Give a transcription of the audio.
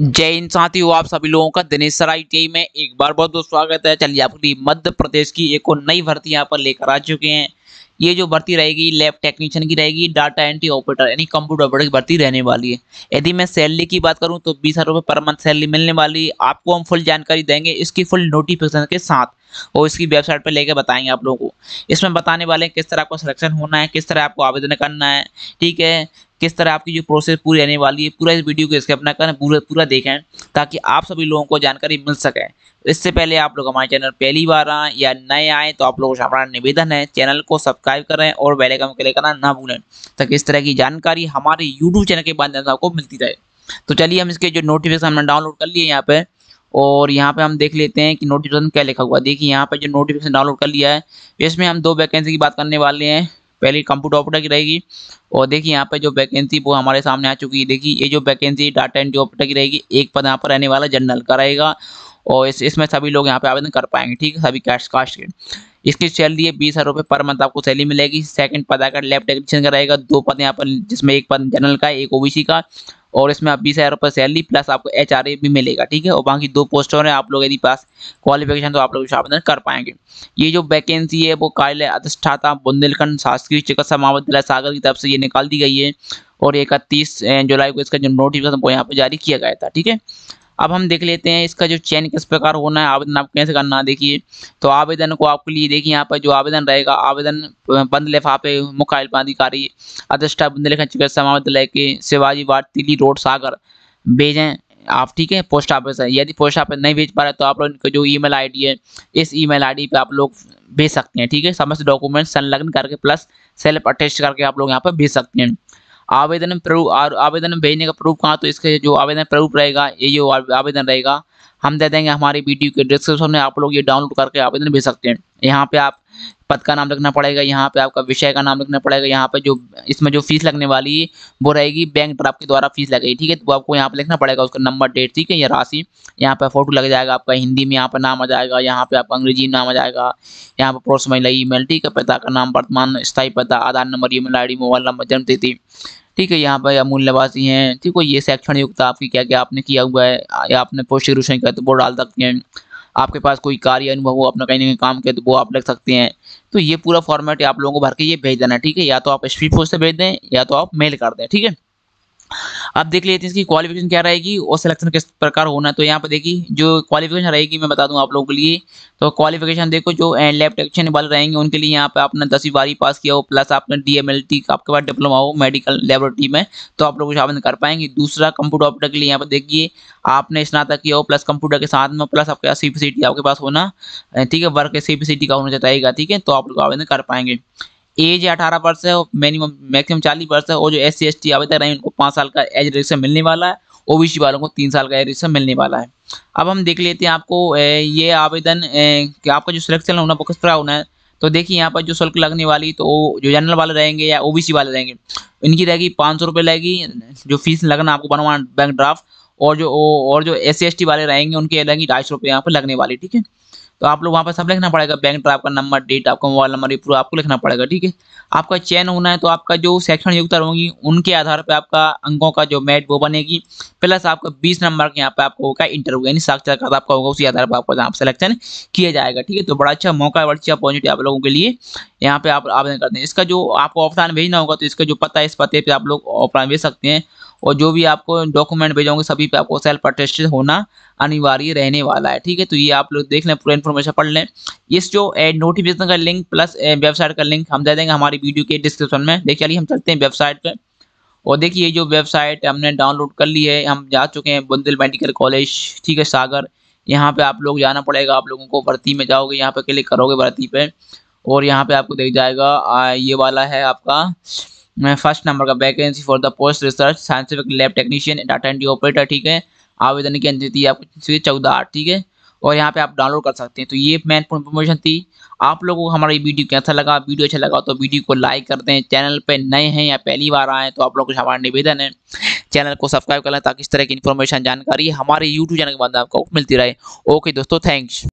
जय हिंद साथियों आप सभी लोगों का दिनेश सराय टी में एक बार बहुत बहुत स्वागत है चलिए आपके लिए मध्य प्रदेश की एक और नई भर्ती यहाँ पर लेकर आ चुके हैं ये जो भर्ती रहेगी लैब टेक्नीशियन की रहेगी डाटा एंट्री ऑपरेटर यानी कंप्यूटर ऑपरेटर की भर्ती रहने वाली है यदि मैं सैलरी की बात करूँ तो बीस हज़ार पर मंथ सैलरी मिलने वाली है आपको हम फुल जानकारी देंगे इसकी फुल नोटिफिकेशन के साथ और इसकी वेबसाइट पर लेकर बताएंगे आप लोगों को इसमें बताने वाले हैं किस तरह आपको सिलेक्शन होना है किस तरह आपको आवेदन करना है ठीक है किस तरह आपकी जो प्रोसेस पूरी रहने वाली है पूरा इस वीडियो को इसके अपना करें पूरा पूरा देखें ताकि आप सभी लोगों को जानकारी मिल सके इससे पहले आप लोग हमारे चैनल पहली बार आएँ या नए आए तो आप लोगों से हमारा निवेदन है चैनल को सब्सक्राइब करें और के क्लिक करना ना भूलें ताकि इस तरह की जानकारी हमारे यूट्यूब चैनल के माध्यम से आपको मिलती रहे तो चलिए हम इसके जो नोटिफिकेशन हमने डाउनलोड कर लिए यहाँ पे और यहाँ पे हम देख लेते हैं कि नोटिफिकेशन क्या लिखा हुआ देखिए यहाँ पे जो नोटिफिकेशन डाउनलोड कर लिया है इसमें हम दो वैकेंसी की बात करने वाले हैं पहली कंप्यूटर ऑपरेटर की रहेगी और देखिए यहाँ पे जो वैकेंसी वो हमारे सामने आ चुकी है देखिए ये जो वैकेंसी डाटा एंट्री ऑपरेटर की रहेगी एक पद यहाँ पर रहने वाला जनरल का रहेगा और इस इसमें सभी लोग यहाँ पे आवेदन कर पाएंगे ठीक है सभी कैश कास्ट के इसकी सैलरी है बीस हज़ार पर मंथ आपको सैलरी मिलेगी सेकंड पद आकर लेफ्ट टेक्नीशियन का रहेगा दो पद यहाँ पर जिसमें एक पद जनरल का एक ओबीसी का और इसमें आप बीस हज़ार रुपये सैलरी प्लस आपको एच आर ए भी मिलेगा ठीक है और बाकी दो पोस्ट हैं आप लोग यदि पास क्वालिफिकेशन तो आप लोग आवेदन कर पाएंगे ये जो वैकेंसी है वो कार्यालय अधिष्ठाता बुंदेलखंड शासकीय चिकित्सा महाविद्यालय सागर की तरफ से ये निकाल दी गई है और इकतीस जुलाई को इसका जो नोटिफिकेशन वो यहाँ पर जारी किया गया था ठीक है अब हम देख लेते हैं इसका जो चयन किस प्रकार होना है आवेदन आप कैसे करना है देखिए तो आवेदन को आपके लिए देखिए यहाँ पर जो आवेदन रहेगा आवेदन बंद लिफाफे मुख्य अधिकारी अधिष्ठा लेखा चिकित्सा महाविद्यालय के शिवाजी वार्ड तिली रोड सागर भेजें आप ठीक है पोस्ट ऑफिस है यदि पोस्ट ऑफिस नहीं भेज पा रहे तो आप लोग इनका जो ईमेल आईडी है इस ईमेल आईडी पे आप लोग भेज सकते हैं ठीक है समस्त डॉक्यूमेंट संलग्न करके प्लस सेल्फ अटेस्ट करके आप लोग यहाँ पर भेज सकते हैं आवेदन प्रारूप आवेदन भेजने का प्रूफ कहाँ तो इसके जो आवेदन प्रूफ रहेगा ये जो आवेदन रहेगा हम दे देंगे हमारे वीडियो के डिस्क्रिप्शन में आप लोग ये डाउनलोड करके आवेदन भेज सकते हैं यहाँ पे आप पद का नाम लिखना पड़ेगा यहाँ पे आपका विषय का नाम लिखना पड़ेगा यहाँ पे जो इसमें जो फीस लगने वाली है वो रहेगी बैंक ड्राफ्ट के द्वारा फीस लगेगी ठीक है तो आपको यहाँ पे लिखना पड़ेगा उसका नंबर डेट ठीक है या राशि यहाँ पे फोटो लग जाएगा आपका हिंदी में यहाँ पर नाम आ जाएगा यहाँ पे आपका अंग्रेजी नाम आ जाएगा यहाँ पर पड़ोस महिला ई मेल ठीक है पता का नाम वर्तमान स्थायी पता आधार नंबर ई मेल आई मोबाइल नंबर जन्म तिथि ठीक है यहाँ पर अमूल निवासी हैं ठीक है ये शैक्षणिक योग्यता आपकी क्या क्या आपने किया हुआ है या आपने पोस्ट ग्रेजुएशन किया तो वो डाल सकते हैं आपके पास कोई कार्य अनुभव हो अपना कहीं ना कहीं काम किया तो वो आप लिख सकते हैं तो ये पूरा फॉर्मेट आप लोगों को भर के ये भेज देना ठीक है या तो आप स्पीड पोस्ट से भेज दें या तो आप मेल कर दें ठीक है अब देख लेते हैं इसकी क्वालिफिकेशन क्या रहेगी और सिलेक्शन किस प्रकार होना है तो यहाँ पर देखिए जो क्वालिफिकेशन रहेगी मैं बता दूँ आप लोगों के लिए तो क्वालिफिकेशन देखो जो लेफ्ट एक्शन वाले रहेंगे उनके लिए यहाँ पे आपने दसवीं बारी पास किया हो प्लस आपने डी आपके पास डिप्लोमा हो मेडिकल लेबोरेटरी में तो आप लोग कुछ आवेदन कर पाएंगे दूसरा कंप्यूटर ऑपरेटर के लिए यहाँ पर देखिए आपने स्नातक किया हो प्लस कंप्यूटर के साथ में प्लस आपके सी आपके पास होना ठीक है वर्क सी का होना चाहिएगा ठीक है तो आप लोग आवेदन कर पाएंगे एज अठारह वर्ष है मिनिमम मैक्सिमम चालीस वर्ष है और जो एस सी एस टी आवेदक रहे उनको पाँच साल का एज रजिस्टर मिलने वाला है ओबीसी वालों को तीन साल का एज रजिस्टर मिलने वाला है अब हम देख लेते हैं आपको ये आवेदन कि आपका जो सिलेक्शन होना वो किस तरह होना है तो देखिए यहाँ पर जो शुल्क लगने वाली तो जो जनरल वाले रहेंगे या ओबीसी वाले रहेंगे इनकी रहेगी पाँच सौ रुपये रहेगी जो फीस लगना आपको बनवाना बैंक ड्राफ्ट और जो और जो एस सी वाले रहेंगे उनके रहेंगी ढाई सौ रुपये यहाँ पर लगने वाली ठीक है तो आप लोग वहाँ पर सब लिखना पड़ेगा बैंक ड्राफ्ट का नंबर डेट आपका मोबाइल नंबर प्रूफ आपको लिखना पड़ेगा ठीक है आपका चयन होना है तो आपका जो सेक्शन योग्यता होंगी उनके आधार पर आपका अंकों का जो मैट वो बनेगी प्लस आपका बीस नंबर के यहाँ पर आपको होगा इंटरव्यू यानी साक्षात्कार आपका होगा उसी आधार पर आपका यहाँ सिलेक्शन किया जाएगा ठीक है तो बड़ा अच्छा मौका है बड़ा अच्छा अपॉर्चुनिटी आप लोगों के लिए यहाँ पे आप आवेदन करते हैं इसका जो आपको ऑफलाइन भेजना होगा तो इसका जो पता है इस पते पर आप लोग ऑफलाइन भेज सकते हैं और जो भी आपको डॉक्यूमेंट भेजोगे सभी पे आपको सेल्फ अटेस्टेड होना अनिवार्य रहने वाला है ठीक है तो ये आप लोग देख लें पूरा इन्फॉर्मेशन पढ़ लें इस जो नोटिफिकेशन eh, का लिंक प्लस वेबसाइट का लिंक हम दे देंगे हमारी वीडियो के डिस्क्रिप्शन में देख चलिए हम चलते हैं वेबसाइट पर और देखिए जो वेबसाइट हमने डाउनलोड कर ली है हम जा चुके हैं बुंदेल मेडिकल कॉलेज ठीक है सागर यहाँ पे आप लोग जाना पड़ेगा आप लोगों को भर्ती में जाओगे यहाँ पे क्लिक करोगे भर्ती पे और यहाँ पे आपको देख जाएगा ये वाला है आपका फर्स्ट नंबर का vacancy for the post research scientific lab technician data entry operator ठीक है आवेदन की अंतिम थी आपको चौदह आठ ठीक है और यहाँ पे आप डाउनलोड कर सकते हैं तो ये महत्वपूर्ण इन्फॉर्मेशन थी आप लोगों को हमारा ये वीडियो कैसा लगा वीडियो अच्छा लगा तो वीडियो को लाइक कर दें चैनल पे नए हैं या पहली बार आए तो आप लोग कुछ हमारा निवेदन है चैनल को सब्सक्राइब कर लें ताकि इस तरह की इन्फॉर्मेशन जानकारी हमारे यूट्यूब चैनल के बाद आपको मिलती रहे ओके दोस्तों थैंक्स